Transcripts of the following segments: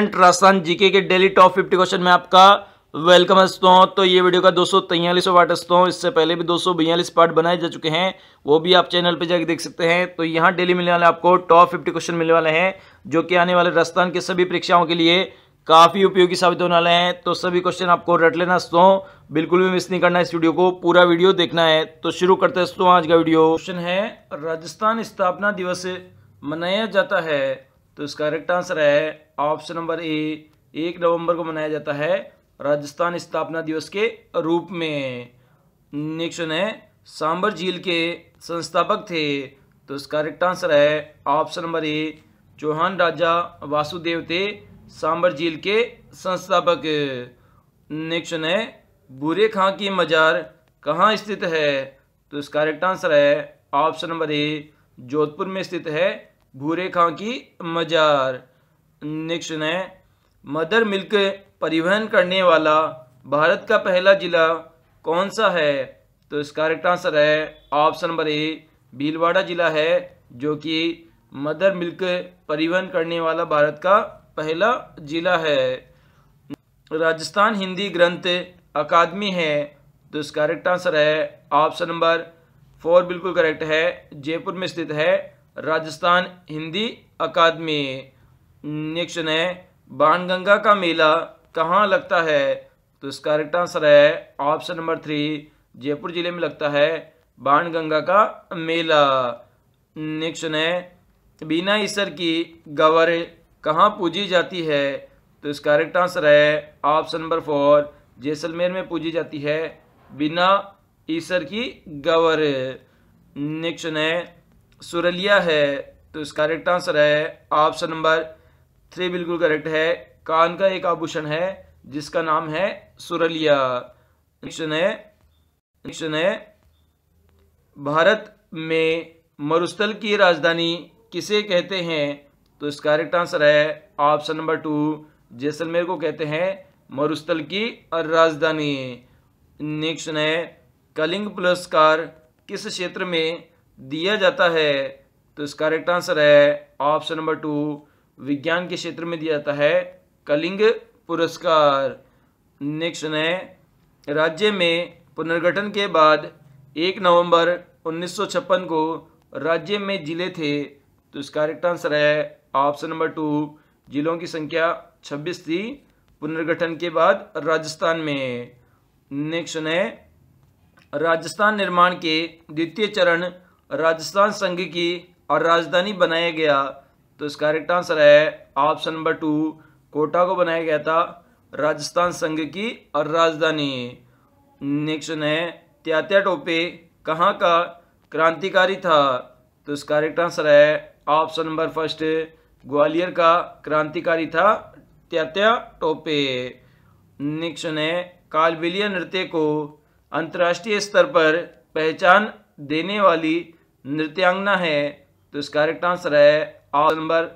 current Rajasthan GK के daily top fifty question में आपका वेलकम दोस्तों तो ये वीडियो का दो सौ तैयलीसों पार्ट दोस्तों इससे पहले भी दो सौ बयालीस पार्ट बनाए जा चुके हैं वो भी आप चैनल पे जाके देख सकते हैं तो यहाँ डेली मिलने वाले आपको टॉप फिफ्टी क्वेश्चन मिलने वाले हैं जो कि आने वाले राजस्थान के सभी परीक्षाओं के लिए काफ़ी उपयोगी साबित होने वाले हैं तो सभी क्वेश्चन आपको रट लेना दोस्तों बिल्कुल भी मिस नहीं करना इस वीडियो को पूरा वीडियो देखना है तो शुरू करते हैं दोस्तों आज का वीडियो क्वेश्चन है राजस्थान स्थापना दिवस मनाया जाता है तो इसका करेक्ट आंसर है ऑप्शन नंबर ए एक नवंबर को मनाया जाता है राजस्थान स्थापना दिवस के रूप में नेक्स्ट है सांबर झील के संस्थापक थे तो इसका करेक्ट आंसर है ऑप्शन नंबर ए चौहान राजा वासुदेव थे सांबर झील के संस्थापक नेक्स्ट है बूरे खां की मजार कहाँ स्थित है तो इसका करेक्ट आंसर है ऑप्शन नंबर ए जोधपुर में स्थित है भूरे खां की मजार नेक्स्ट है मदर मिल्क परिवहन करने वाला भारत का पहला जिला कौन सा है तो इसका करेक्ट आंसर है ऑप्शन नंबर ए भीलवाड़ा जिला है जो कि मदर मिल्क परिवहन करने वाला भारत का पहला जिला है राजस्थान हिंदी ग्रंथ अकादमी है तो इसका करेक्ट आंसर है ऑप्शन नंबर फोर बिल्कुल करेक्ट है जयपुर में स्थित है राजस्थान हिंदी अकादमी नेक्स्ट है बाणगंगा का मेला कहाँ लगता है तो इसका करेक्ट आंसर है ऑप्शन नंबर थ्री जयपुर जिले में लगता है बाणगंगा का मेला नेक्स्ट है बीना ईसर की गवर कहाँ पूजी जाती है तो इसका करेक्ट आंसर है ऑप्शन नंबर फोर जैसलमेर में पूजी जाती है बिना ईसर की गवर नेक्स्ट है सुरलिया है तो इसका करेक्ट आंसर है ऑप्शन नंबर थ्री बिल्कुल करेक्ट है कान का एक आभूषण है जिसका नाम है सुरलिया क्वेश्चन है क्वेश्चन है भारत में मरुस्थल की राजधानी किसे कहते हैं तो इसका करेक्ट आंसर है ऑप्शन नंबर टू जैसलमेर को कहते हैं मरुस्थल की राजधानी नेक्स्ट है कलिंग पुरस्कार किस क्षेत्र में दिया जाता है तो इसका करेक्ट आंसर है ऑप्शन नंबर टू विज्ञान के क्षेत्र में दिया जाता है कलिंग पुरस्कार नेक्स्ट है राज्य में पुनर्गठन के बाद एक नवंबर 1956 को राज्य में जिले थे तो इसका करेक्ट आंसर है ऑप्शन नंबर टू जिलों की संख्या 26 थी पुनर्गठन के बाद राजस्थान में नेक्स्ट है राजस्थान निर्माण के द्वितीय चरण राजस्थान संघ की और राजधानी बनाया गया तो इसका करेक्ट आंसर है ऑप्शन नंबर टू कोटा को बनाया गया था राजस्थान संघ की और राजधानी नेक्स्ट है त्यात्या टोपे कहाँ का क्रांतिकारी था तो इसका करेक्ट आंसर है ऑप्शन नंबर फर्स्ट ग्वालियर का क्रांतिकारी था त्यात्या टोपे नेक्स्ट है कालबिलिया नृत्य को अंतर्राष्ट्रीय स्तर पर पहचान देने वाली नृत्यांगना है तो इसका करेक्ट आंसर है ऑप्शन नंबर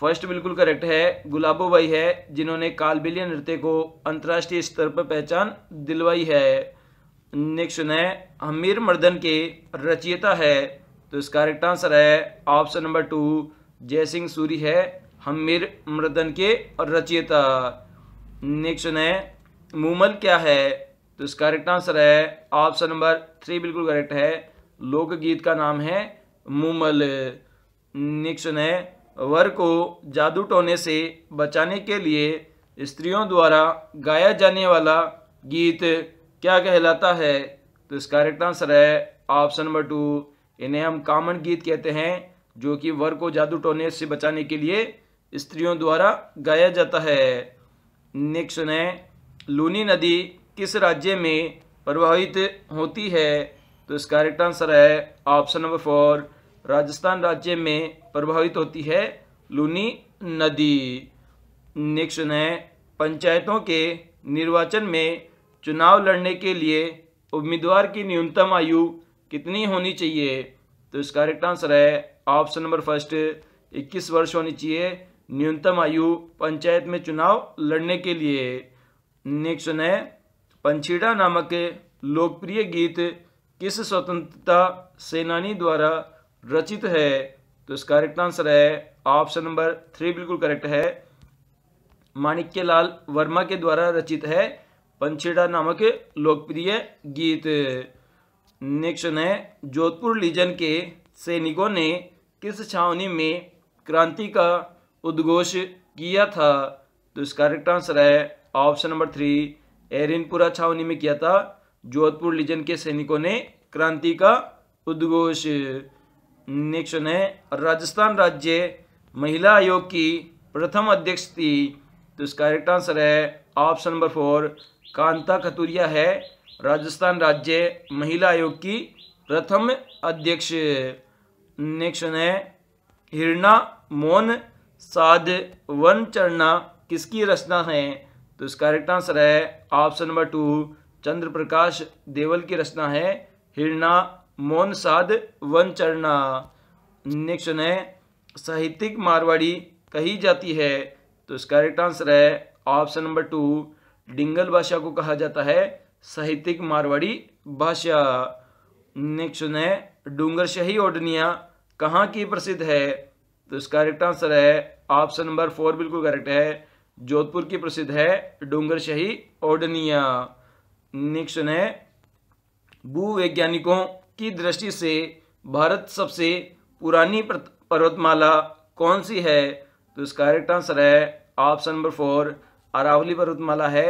फर्स्ट बिल्कुल करेक्ट है गुलाबो भाई है जिन्होंने कालबिलिया नृत्य को अंतर्राष्ट्रीय स्तर पर पहचान दिलवाई है नेक्स्ट है हमीर मर्दन के रचयिता है तो इसका करेक्ट आंसर है option number two Jai Singh Suri है हमीर मर्दन के रचयिता नेक्स्ट है मूमल क्या है तो इसका करेक्ट आंसर है ऑप्शन नंबर थ्री बिल्कुल करेक्ट है लोकगीत का नाम है मुमल निक्सन है वर को जादू टोने से बचाने के लिए स्त्रियों द्वारा गाया जाने वाला गीत क्या कहलाता है तो इसका करेक्ट आंसर है ऑप्शन नंबर टू इन्हें हम कामन गीत कहते हैं जो कि वर को जादू टोने से बचाने के लिए स्त्रियों द्वारा गाया जाता है नेक्स्ट सुने लूनी नदी किस राज्य में प्रभावित होती है तो इसका करेक्ट आंसर है ऑप्शन नंबर फोर राजस्थान राज्य में प्रभावित होती है लूनी नदी नेक्स्ट है पंचायतों के निर्वाचन में चुनाव लड़ने के लिए उम्मीदवार की न्यूनतम आयु कितनी होनी चाहिए तो इसका करेक्ट आंसर है ऑप्शन नंबर फर्स्ट इक्कीस वर्ष होनी चाहिए न्यूनतम आयु पंचायत में चुनाव लड़ने के लिए नेक्स्ट है पंछीड़ा नामक लोकप्रिय गीत किस स्वतंत्रता सेनानी द्वारा रचित है तो इसका करेक्ट आंसर है ऑप्शन नंबर थ्री बिल्कुल करेक्ट है माणिक्य लाल वर्मा के द्वारा रचित है पंछीड़ा नामक लोकप्रिय गीत नेक्स्ट है जोधपुर लीजन के सैनिकों ने किस छावनी में क्रांति का उद्घोष किया था तो इसका करेक्ट आंसर है ऑप्शन नंबर थ्री एरिनपुरा छावनी में किया था जोधपुर लीजन के सैनिकों ने क्रांति का उद्घोष नेक्स्ट है राजस्थान राज्य महिला आयोग की प्रथम अध्यक्ष थी तो इसका करेक्ट आंसर है option number four Kanta Khaturia है राजस्थान राज्य महिला आयोग की प्रथम अध्यक्ष नेक्स्ट है हिरणा मोन साध वन चरणा किसकी रचना है तो इसका करेक्ट आंसर है option number two Chandra Prakash Deval की रचना है हिरणा मोन साध वन चरणा नेक्स्ट है साहित्यिक मारवाड़ी कही जाती है तो इसका करेक्ट आंसर है ऑप्शन नंबर टू डिंगल भाषा को कहा जाता है साहित्यिक मारवाड़ी भाषा नेक्स्ट है डूंगर ओडनिया कहाँ की प्रसिद्ध है तो इसका करेक्ट आंसर है ऑप्शन नंबर फोर बिल्कुल करेक्ट है जोधपुर की प्रसिद्ध है डोंगर शही ओडनिया नेक्स्ट है वैज्ञानिकों की दृष्टि से भारत सबसे पुरानी पर्वतमाला कौन सी है तो इसका करेक्ट आंसर है ऑप्शन नंबर फोर अरावली पर्वतमाला है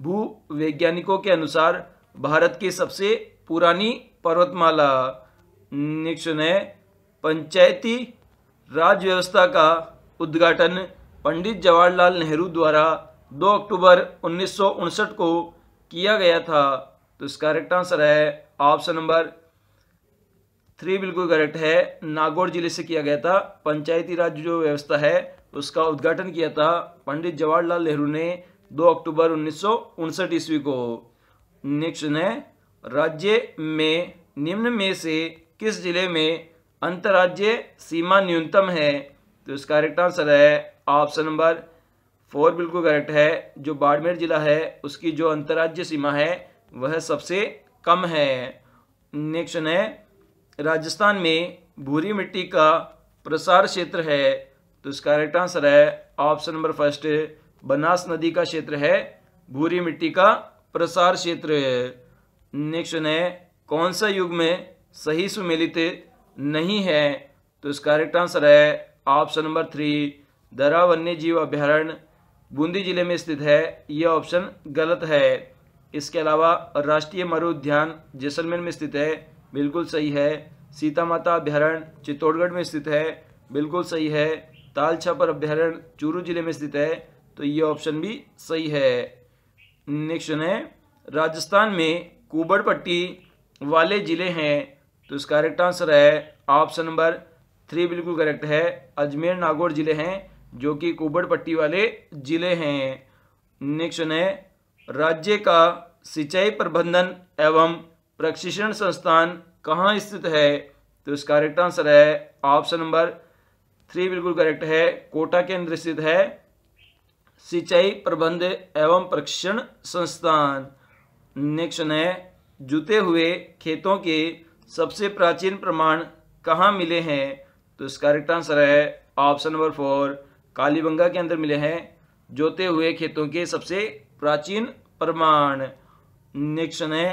भू वैज्ञानिकों के अनुसार भारत की सबसे पुरानी पर्वतमाला नेक्स्ट ने पंचायती राज व्यवस्था का उद्घाटन पंडित जवाहरलाल नेहरू द्वारा 2 अक्टूबर उन्नीस को किया गया था तो इसका करेक्ट आंसर है ऑप्शन नंबर थ्री बिल्कुल करेक्ट है नागौर जिले से किया गया था पंचायती राज जो व्यवस्था है उसका उद्घाटन किया था पंडित जवाहरलाल नेहरू ने 2 अक्टूबर उन्नीस ईस्वी को नेक्स्ट है राज्य में निम्न में से किस जिले में अंतर्राज्य सीमा न्यूनतम है तो इसका करेक्ट आंसर है ऑप्शन नंबर फोर बिल्कुल करेक्ट है जो बाड़मेर जिला है उसकी जो अंतर्राज्य सीमा है वह सबसे कम है नेक्स्ट है राजस्थान में भूरी मिट्टी का प्रसार क्षेत्र है तो इसका करेक्ट आंसर है ऑप्शन नंबर फर्स्ट बनास नदी का क्षेत्र है भूरी मिट्टी का प्रसार क्षेत्र नेक्स्ट है कौन सा युग में सही सुमेलित नहीं है तो इसका करेक्ट आंसर है ऑप्शन नंबर थ्री दरा वन्य जीव अभ्यारण्य बूंदी जिले में स्थित है यह ऑप्शन गलत है इसके अलावा राष्ट्रीय मरु उद्यान जैसलमेर में स्थित है बिल्कुल सही है सीता माता अभ्यारण्य चित्तौड़गढ़ में स्थित है बिल्कुल सही है ताल छापर अभ्यारण्य चूरू जिले में स्थित है तो ये ऑप्शन भी सही है नेक्स्ट है राजस्थान में कुबड़ पट्टी वाले जिले हैं तो इसका करेक्ट आंसर है ऑप्शन नंबर थ्री बिल्कुल करेक्ट है अजमेर नागौर जिले हैं जो कि कुबड़पट्टी वाले जिले हैं नेक्स्ट है राज्य का सिंचाई प्रबंधन एवं प्रशिक्षण संस्थान कहाँ स्थित है तो इसका करेक्ट आंसर है ऑप्शन नंबर थ्री बिल्कुल करेक्ट है कोटा के अंदर स्थित है सिंचाई प्रबंध एवं प्रशिक्षण संस्थान नेक्स्ट है जुते हुए खेतों के सबसे प्राचीन प्रमाण कहाँ मिले हैं तो इसका करेक्ट आंसर है ऑप्शन नंबर फोर कालीबंगा के अंदर मिले हैं जोते हुए खेतों के सबसे प्राचीन प्रमाण निक्षण है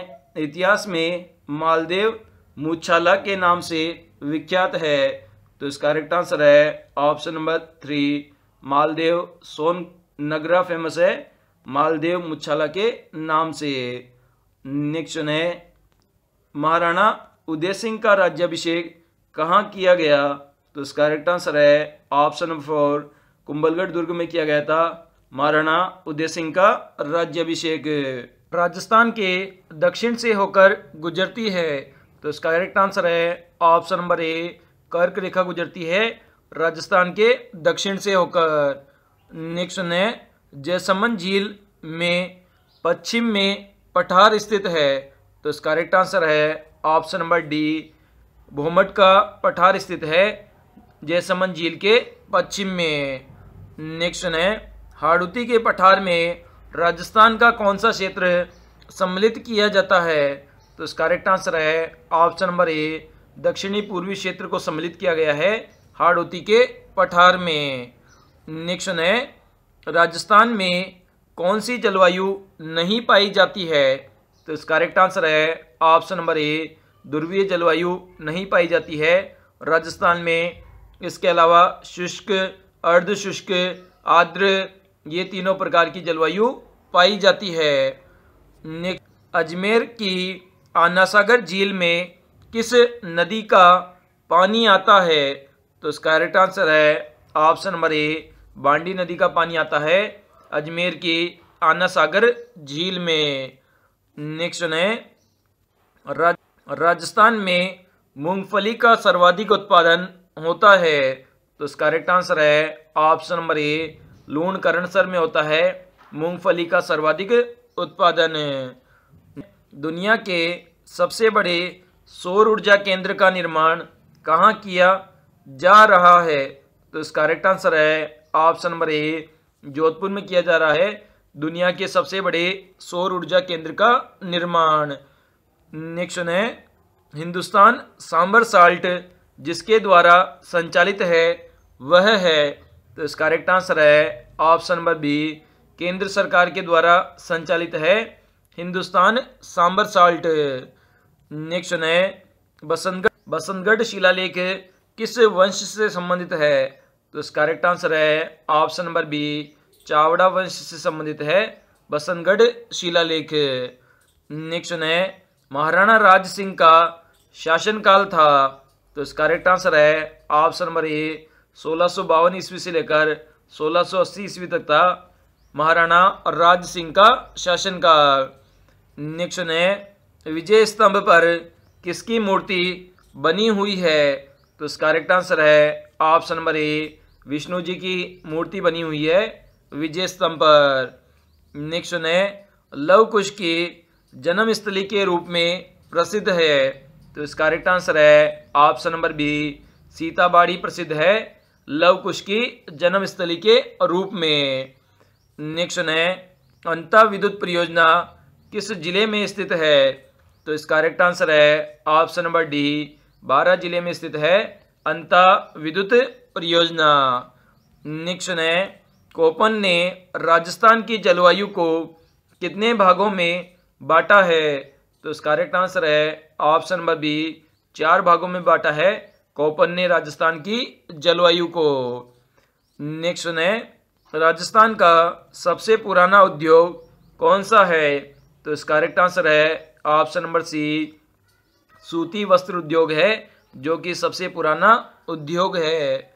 इतिहास में मालदेव मुछाला के नाम से विख्यात है तो इसका करेक्ट आंसर है option number three Maldev Son Nagara famous है मालदेव मुछाला के नाम से निक्षण है महाराणा उदय सिंह का राज्याभिषेक कहाँ किया गया तो इसका करेक्ट आंसर है ऑप्शन नंबर फोर कुंभलगढ़ दुर्ग में किया गया था महाराणा उदय सिंह का राज्यभिषेक राजस्थान के दक्षिण से होकर गुजरती है तो इसका करेक्ट आंसर है ऑप्शन नंबर ए कर्क रेखा गुजरती है राजस्थान के दक्षिण से होकर नेक्स्ट है जयसमन झील में पश्चिम में पठार स्थित है तो इसका करेक्ट आंसर है ऑप्शन नंबर डी भोमट का पठार स्थित है जयसमन झील के पश्चिम में नेक्स्ट है हाड़ुती के पठार में राजस्थान का कौन सा क्षेत्र सम्मिलित किया जाता है तो इसका करेक्ट आंसर है ऑप्शन नंबर ए दक्षिणी पूर्वी क्षेत्र को सम्मिलित किया गया है हाड़ोती के पठार में नेक्स्ट है राजस्थान में कौन सी जलवायु नहीं पाई जाती है तो इसका करेक्ट आंसर है ऑप्शन नंबर ए ध्रुवीय जलवायु नहीं पाई जाती है राजस्थान में इसके अलावा शुष्क अर्धशुष्क आर्द्र ये तीनों प्रकार की जलवायु पाई जाती है अजमेर की आनासागर झील में किस नदी का पानी आता है तो इसका राइट आंसर है ऑप्शन नंबर ए बांडी नदी का पानी आता है अजमेर की आनासागर झील में नेक्स्ट है राज, राजस्थान में मूंगफली का सर्वाधिक उत्पादन होता है तो इसका करेक्ट आंसर है option number A Lunkaransar में होता है मूंगफली का सर्वाधिक उत्पादन दुनिया के सबसे बड़े सौर ऊर्जा केंद्र का निर्माण कहाँ किया जा रहा है तो इसका करेक्ट आंसर है ऑप्शन नंबर ए जोधपुर में किया जा रहा है दुनिया के सबसे बड़े सौर ऊर्जा केंद्र का निर्माण नेक्स्ट है हिंदुस्तान सांबर साल्ट जिसके द्वारा संचालित है वह है तो इसका करेक्ट आंसर है ऑप्शन नंबर बी केंद्र सरकार के द्वारा संचालित है हिंदुस्तान सांबर साल्ट नेक्स्ट है बसंतगढ़ बसंतगढ़ शिलालेख किस वंश से संबंधित है तो इसका करेक्ट आंसर है ऑप्शन नंबर बी चावड़ा वंश से संबंधित है बसंतगढ़ शिलालेख नेक्स्ट है महाराणा राज सिंह का शासनकाल था तो इसका करेक्ट आंसर है ऑप्शन नंबर ए सोलह ईस्वी से लेकर 1680 ईस्वी तक था महाराणा और राज सिंह का शासन का नेक्स्ट ने विजय स्तंभ पर किसकी मूर्ति बनी हुई है तो इसका करेक्ट आंसर है option number A Vishnu ji की मूर्ति बनी हुई है विजय स्तंभ पर नेक्स्ट ने कुश की जन्म स्थली के रूप में प्रसिद्ध है तो इसका करेक्ट आंसर है ऑप्शन नंबर बी सीताबाड़ी प्रसिद्ध है लव कुश की जन्मस्थली के रूप में नेक्स्ट है अंता विद्युत परियोजना किस जिले में स्थित है तो इसका करेक्ट आंसर है ऑप्शन नंबर डी बारह जिले में स्थित है अंता विद्युत परियोजना नेक्स्ट है कोपन ने राजस्थान की जलवायु को कितने भागों में बांटा है तो इसका करेक्ट आंसर है ऑप्शन नंबर बी चार भागों में बांटा है कौपन ने राजस्थान की जलवायु को नेक्स्ट है राजस्थान का सबसे पुराना उद्योग कौन सा है तो इसका करेक्ट आंसर है ऑप्शन नंबर सी सूती वस्त्र उद्योग है जो कि सबसे पुराना उद्योग है